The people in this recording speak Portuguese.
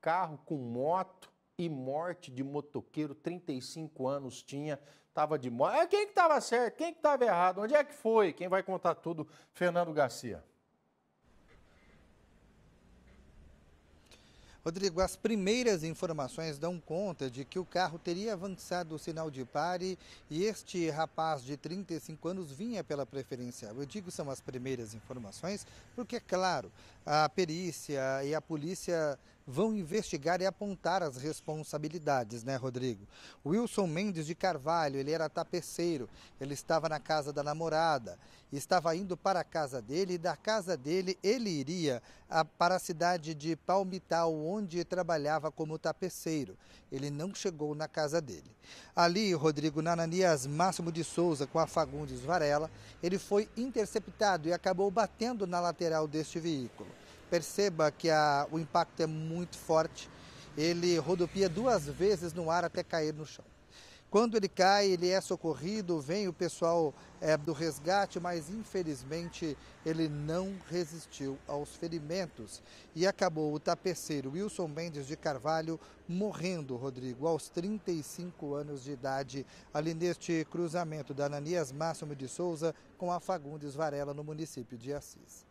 carro com moto e morte de motoqueiro, 35 anos tinha, estava de moto. É, quem que estava certo? Quem que estava errado? Onde é que foi? Quem vai contar tudo? Fernando Garcia. Rodrigo, as primeiras informações dão conta de que o carro teria avançado o sinal de pare e este rapaz de 35 anos vinha pela preferencial. Eu digo são as primeiras informações porque, é claro, a perícia e a polícia vão investigar e apontar as responsabilidades, né, Rodrigo? Wilson Mendes de Carvalho, ele era tapeceiro, ele estava na casa da namorada, estava indo para a casa dele e da casa dele ele iria a, para a cidade de Palmital, onde trabalhava como tapeceiro. Ele não chegou na casa dele. Ali, Rodrigo Nananias Máximo de Souza com a Fagundes Varela, ele foi interceptado e acabou batendo na lateral deste veículo perceba que a, o impacto é muito forte. Ele rodopia duas vezes no ar até cair no chão. Quando ele cai, ele é socorrido, vem o pessoal é, do resgate, mas infelizmente ele não resistiu aos ferimentos e acabou o tapeceiro Wilson Mendes de Carvalho morrendo, Rodrigo, aos 35 anos de idade, ali neste cruzamento da Ananias Máximo de Souza com a Fagundes Varela no município de Assis.